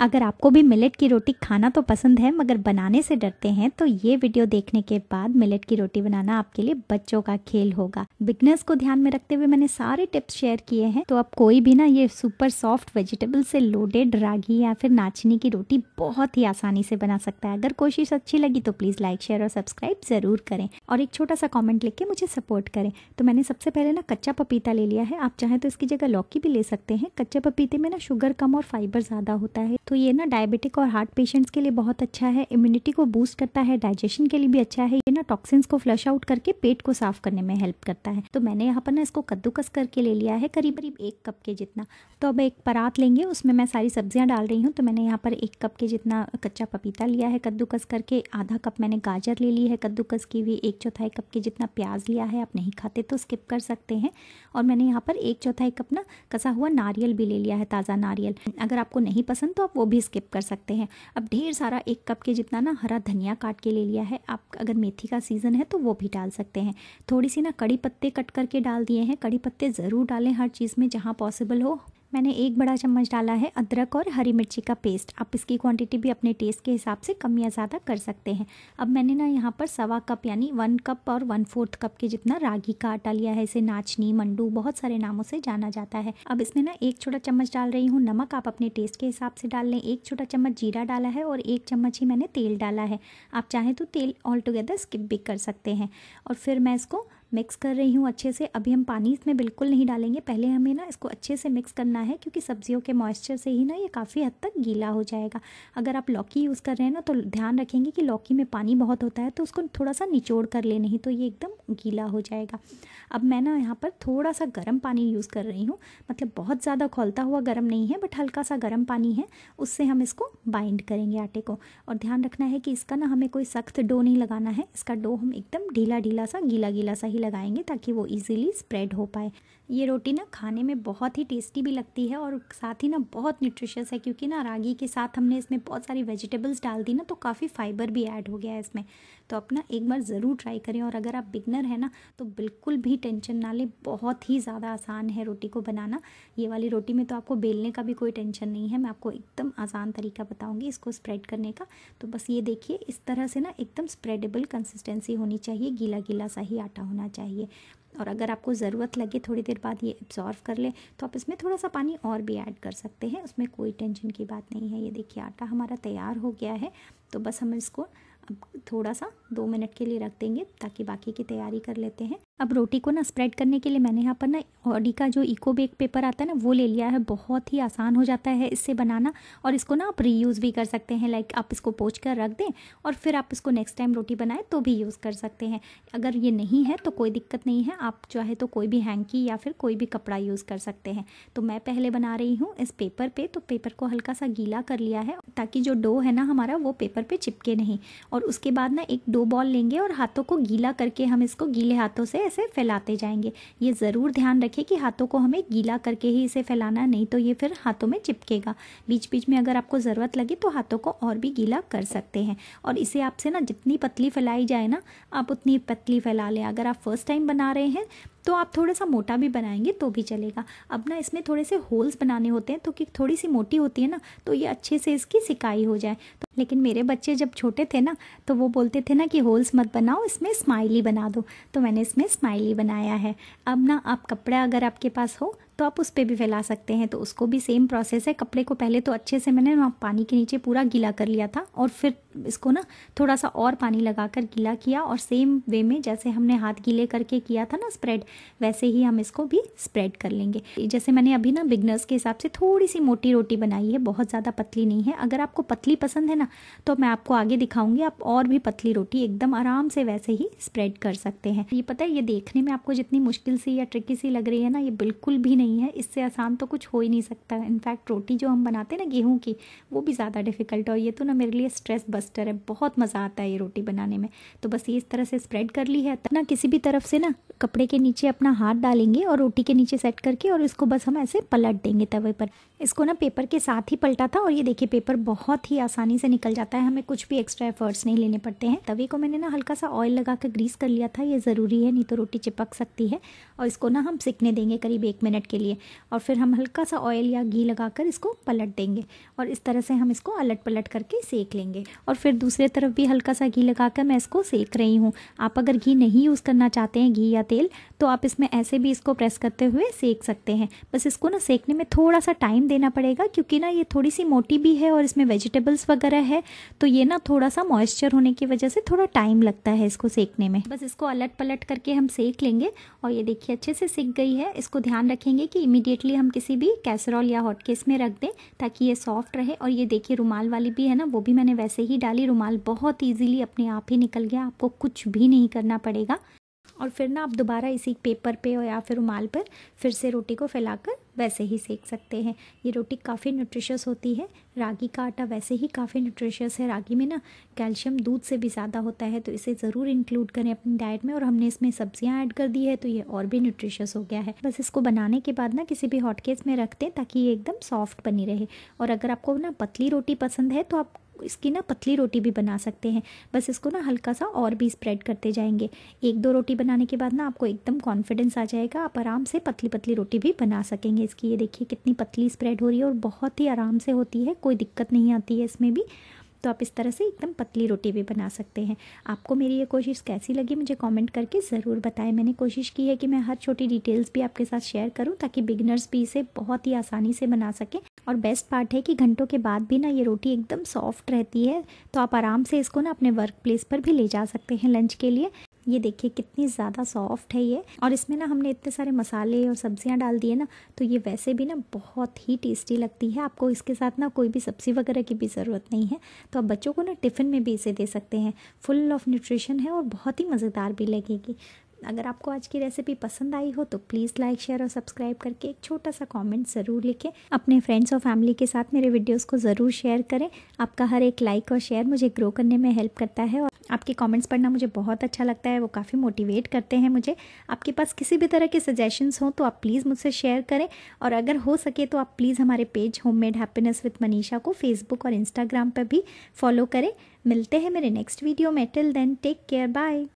अगर आपको भी मिलेट की रोटी खाना तो पसंद है मगर बनाने से डरते हैं तो ये वीडियो देखने के बाद मिलेट की रोटी बनाना आपके लिए बच्चों का खेल होगा बिगनर्स को ध्यान में रखते हुए मैंने सारे टिप्स शेयर किए हैं तो आप कोई भी ना ये सुपर सॉफ्ट वेजिटेबल से लोडेड रागी या फिर नाचनी की रोटी बहुत ही आसानी से बना सकता है अगर कोशिश अच्छी लगी तो प्लीज़ लाइक शेयर और सब्सक्राइब ज़रूर करें और एक छोटा सा कॉमेंट लिख के मुझे सपोर्ट करें तो मैंने सबसे पहले ना कच्चा पपीता ले लिया है आप चाहें तो इसकी जगह लौकी भी ले सकते हैं कच्चे पपीते में ना शुगर कम और फाइबर ज़्यादा होता है तो ये ना डायबिटिक और हार्ट पेशेंट्स के लिए बहुत अच्छा है इम्यूनिटी को बूस्ट करता है डाइजेशन के लिए भी अच्छा है ये ना टॉक्सिन्स को फ्लश आउट करके पेट को साफ करने में हेल्प करता है तो मैंने यहाँ पर ना इसको कद्दूकस करके ले लिया है करीब करीब एक कप के जितना तो अब एक परात लेंगे उसमें मैं सारी सब्जियाँ डाल रही हूँ तो मैंने यहाँ पर एक कप के जितना कच्चा पपीता लिया है कद्दूकस करके आधा कप मैंने गाजर ले ली है कद्दूकस की हुई एक चौथाई कप के जितना प्याज लिया है आप नहीं खाते तो स्किप कर सकते हैं और मैंने यहाँ पर एक चौथाई कप ना कसा हुआ नारियल भी ले लिया है ताज़ा नारियल अगर आपको नहीं पसंद तो आप वो भी स्किप कर सकते हैं अब ढेर सारा एक कप के जितना ना हरा धनिया काट के ले लिया है आप अगर मेथी का सीज़न है तो वो भी डाल सकते हैं थोड़ी सी ना कड़ी पत्ते कट करके डाल दिए हैं कड़ी पत्ते ज़रूर डालें हर चीज़ में जहाँ पॉसिबल हो मैंने एक बड़ा चम्मच डाला है अदरक और हरी मिर्ची का पेस्ट आप इसकी क्वांटिटी भी अपने टेस्ट के हिसाब से कम या ज़्यादा कर सकते हैं अब मैंने ना यहाँ पर सवा कप यानी वन कप और वन फोर्थ कप के जितना रागी का आटा लिया है इसे नाचनी मंडू बहुत सारे नामों से जाना जाता है अब इसमें ना एक छोटा चम्मच डाल रही हूँ नमक आप अपने टेस्ट के हिसाब से डाल लें एक छोटा चम्मच जीरा डाला है और एक चम्मच ही मैंने तेल डाला है आप चाहें तो तेल ऑल टुगेदर स्किप भी कर सकते हैं और फिर मैं इसको मिक्स कर रही हूँ अच्छे से अभी हम पानी इसमें बिल्कुल नहीं डालेंगे पहले हमें ना इसको अच्छे से मिक्स करना है क्योंकि सब्जियों के मॉइस्चर से ही ना ये काफ़ी हद तक गीला हो जाएगा अगर आप लौकी यूज़ कर रहे हैं ना तो ध्यान रखेंगे कि लौकी में पानी बहुत होता है तो उसको थोड़ा सा निचोड़ कर ले नहीं तो ये एकदम गीला हो जाएगा अब मैं ना यहाँ पर थोड़ा सा गर्म पानी यूज़ कर रही हूँ मतलब बहुत ज़्यादा खोलता हुआ गर्म नहीं है बट हल्का सा गर्म पानी है उससे हम इसको बाइंड करेंगे आटे को और ध्यान रखना है कि इसका ना हमें कोई सख्त डो नहीं लगाना है इसका डो हम एकदम ढीला ढीला सा गीला गीला सा ही लगाएंगे ताकि वो ईजिली स्प्रेड हो पाए ये रोटी ना खाने में बहुत ही टेस्टी भी लगती है और साथ ही ना बहुत न्यूट्रिशियस है क्योंकि ना रागी के साथ हमने इसमें बहुत सारी वेजिटेबल्स डाल दी ना तो काफ़ी फाइबर भी ऐड हो गया है इसमें तो अपना एक बार ज़रूर ट्राई करें और अगर आप बिगनर हैं ना तो बिल्कुल भी टेंशन ना लें बहुत ही ज़्यादा आसान है रोटी को बनाना ये वाली रोटी में तो आपको बेलने का भी कोई टेंशन नहीं है मैं आपको एकदम आसान तरीका बताऊँगी इसको स्प्रेड करने का तो बस ये देखिए इस तरह से ना एकदम स्प्रेडेबल कंसिस्टेंसी होनी चाहिए गीला गीला सा ही आटा होना चाहिए और अगर आपको ज़रूरत लगे थोड़ी देर बाद ये एब्ज़ॉर्व कर ले तो आप इसमें थोड़ा सा पानी और भी ऐड कर सकते हैं उसमें कोई टेंशन की बात नहीं है ये देखिए आटा हमारा तैयार हो गया है तो बस हम इसको अब थोड़ा सा दो मिनट के लिए रख देंगे ताकि बाकी की तैयारी कर लेते हैं अब रोटी को ना स्प्रेड करने के लिए मैंने यहाँ पर ना ऑडी का जो इको बेक पेपर आता है ना वो ले लिया है बहुत ही आसान हो जाता है इससे बनाना और इसको ना आप रीयूज़ भी कर सकते हैं लाइक आप इसको पोच कर रख दें और फिर आप इसको नेक्स्ट टाइम रोटी बनाएं तो भी यूज़ कर सकते हैं अगर ये नहीं है तो कोई दिक्कत नहीं है आप चाहे तो कोई भी हैंकी या फिर कोई भी कपड़ा यूज़ कर सकते हैं तो मैं पहले बना रही हूँ इस पेपर पर पे, तो पेपर को हल्का सा गीला कर लिया है ताकि जो डो है ना हमारा वो पेपर पर चिपके नहीं और उसके बाद ना एक डो बॉल लेंगे और हाथों को गीला करके हम इसको गीले हाथों से इसे फैलाते जाएंगे ये ज़रूर ध्यान रखें कि हाथों को हमें गीला करके ही इसे फैलाना नहीं तो ये फिर हाथों में चिपकेगा बीच बीच में अगर आपको ज़रूरत लगे तो हाथों को और भी गीला कर सकते हैं और इसे आपसे ना जितनी पतली फैलाई जाए ना आप उतनी पतली फैला लें अगर आप फर्स्ट टाइम बना रहे हैं तो आप थोड़ा सा मोटा भी बनाएंगे तो भी चलेगा अब ना इसमें थोड़े से होल्स बनाने होते हैं तो कि थोड़ी सी मोटी होती है ना तो ये अच्छे से इसकी सिकाई हो जाए तो लेकिन मेरे बच्चे जब छोटे थे ना तो वो बोलते थे ना कि होल्स मत बनाओ इसमें स्माइली बना दो तो मैंने इसमें स्माइली बनाया है अब ना आप कपड़ा अगर आपके पास हो तो आप उस पर भी फैला सकते हैं तो उसको भी सेम प्रोसेस है कपड़े को पहले तो अच्छे से मैंने पानी के नीचे पूरा गीला कर लिया था और फिर इसको ना थोड़ा सा और पानी लगाकर गीला किया और सेम वे में जैसे हमने हाथ गीले करके किया था ना स्प्रेड वैसे ही हम इसको भी स्प्रेड कर लेंगे जैसे मैंने अभी ना बिगनर्स के हिसाब से थोड़ी सी मोटी रोटी बनाई है बहुत ज़्यादा पतली नहीं है अगर आपको पतली पसंद है ना तो मैं आपको आगे दिखाऊंगी आप और भी पतली रोटी एकदम आराम से वैसे ही स्प्रेड कर सकते हैं ये पता है ये देखने में आपको जितनी मुश्किल सी या ट्रिकी सी लग रही है ना ये बिल्कुल भी नहीं है इससे आसान तो कुछ हो ही नहीं सकता इनफैक्ट रोटी जो हम बनाते हैं ना गेहूँ की वो भी ज़्यादा डिफिकल्ट और ये तो ना मेरे लिए स्ट्रेस बस्टर है बहुत मज़ा आता है ये रोटी बनाने में तो बस ये इस तरह से स्प्रेड कर ली है ना किसी भी तरफ से ना कपड़े के नीचे अपना हाथ डालेंगे और रोटी के नीचे सेट करके और इसको बस हम ऐसे पलट देंगे तवे पर इसको ना पेपर के साथ ही पलटा था और ये देखिए पेपर बहुत ही आसानी से निकल जाता है हमें कुछ भी एक्स्ट्रा एफर्ट्स नहीं लेने पड़ते हैं तवे को मैंने ना हल्का सा ऑयल लगा कर ग्रीस कर लिया था ये ज़रूरी है नहीं तो रोटी चिपक सकती है और इसको ना हम सिकने देंगे करीब एक मिनट के लिए और फिर हम हल्का सा ऑयल या घी लगा इसको पलट देंगे और इस तरह से हम इसको अलट पलट करके सेक लेंगे और फिर दूसरे तरफ भी हल्का सा घी लगाकर मैं इसको सेक रही हूँ आप अगर घी नहीं यूज़ करना चाहते हैं घी या तेल तो आप इसमें ऐसे भी इसको प्रेस करते हुए सेक सकते हैं बस इसको ना सेकने में थोड़ा सा टाइम देना पड़ेगा क्योंकि ना ये थोड़ी सी मोटी भी है और इसमें वेजिटेबल्स वगैरह है तो ये ना थोड़ा सा मॉइस्चर होने की वजह से थोड़ा टाइम लगता है इसको सेकने में बस इसको अलट पलट करके हम सेक लेंगे और ये देखिए अच्छे से सेक गई है इसको ध्यान रखेंगे कि इमीडिएटली हम किसी भी कैसरॉल या हॉटकेस में रख दें ताकि ये सॉफ्ट रहे और ये देखिए रुमाल वाली भी है ना वो भी मैंने वैसे ही डाली रुमाल बहुत ईजीली अपने आप ही निकल गया आपको कुछ भी नहीं करना पड़ेगा और फिर ना आप दोबारा इसी पेपर पे या फिर रुमाल पर फिर से रोटी को फैलाकर वैसे ही सेक सकते हैं ये रोटी काफ़ी न्यूट्रिशियस होती है रागी का आटा वैसे ही काफ़ी न्यूट्रिशियस है रागी में ना कैल्शियम दूध से भी ज़्यादा होता है तो इसे ज़रूर इंक्लूड करें अपनी डाइट में और हमने इसमें सब्जियां ऐड कर दी है तो ये और भी न्यूट्रिशियस हो गया है बस इसको बनाने के बाद ना किसी भी हॉटकेस में रख हैं ताकि ये एकदम सॉफ्ट बनी रहे और अगर आपको ना पतली रोटी पसंद है तो आप इसकी ना पतली रोटी भी बना सकते हैं बस इसको ना हल्का सा और भी स्प्रेड करते जाएंगे एक दो रोटी बनाने के बाद ना आपको एकदम कॉन्फिडेंस आ जाएगा आप आराम से पतली पतली रोटी भी बना सकेंगे इसकी ये देखिए कितनी पतली स्प्रेड हो रही है और बहुत ही आराम से होती है कोई दिक्कत नहीं आती है इसमें भी तो आप इस तरह से एकदम पतली रोटी भी बना सकते हैं आपको मेरी ये कोशिश कैसी लगी मुझे कमेंट करके ज़रूर बताएं मैंने कोशिश की है कि मैं हर छोटी डिटेल्स भी आपके साथ शेयर करूं ताकि बिगनर्स भी इसे बहुत ही आसानी से बना सकें और बेस्ट पार्ट है कि घंटों के बाद भी ना ये रोटी एकदम सॉफ्ट रहती है तो आप आराम से इसको ना अपने वर्क प्लेस पर भी ले जा सकते हैं लंच के लिए ये देखिए कितनी ज़्यादा सॉफ्ट है ये और इसमें ना हमने इतने सारे मसाले और सब्जियां डाल दिए ना तो ये वैसे भी ना बहुत ही टेस्टी लगती है आपको इसके साथ ना कोई भी सब्ज़ी वगैरह की भी ज़रूरत नहीं है तो आप बच्चों को ना टिफ़िन में भी इसे दे सकते हैं फुल ऑफ न्यूट्रिशन है और बहुत ही मज़ेदार भी लगेगी अगर आपको आज की रेसिपी पसंद आई हो तो प्लीज़ लाइक शेयर और सब्सक्राइब करके एक छोटा सा कमेंट ज़रूर लिखें अपने फ्रेंड्स और फैमिली के साथ मेरे वीडियोस को ज़रूर शेयर करें आपका हर एक लाइक और शेयर मुझे ग्रो करने में हेल्प करता है और आपके कमेंट्स पढ़ना मुझे बहुत अच्छा लगता है वो काफ़ी मोटिवेट करते हैं मुझे आपके पास किसी भी तरह के सजेशंस हों तो आप प्लीज़ मुझसे शेयर करें और अगर हो सके तो आप प्लीज़ हमारे page home made happiness with Manisha को फेसबुक और इंस्टाग्राम पर भी फॉलो करें मिलते हैं मेरे नेक्स्ट वीडियो में till then take care bye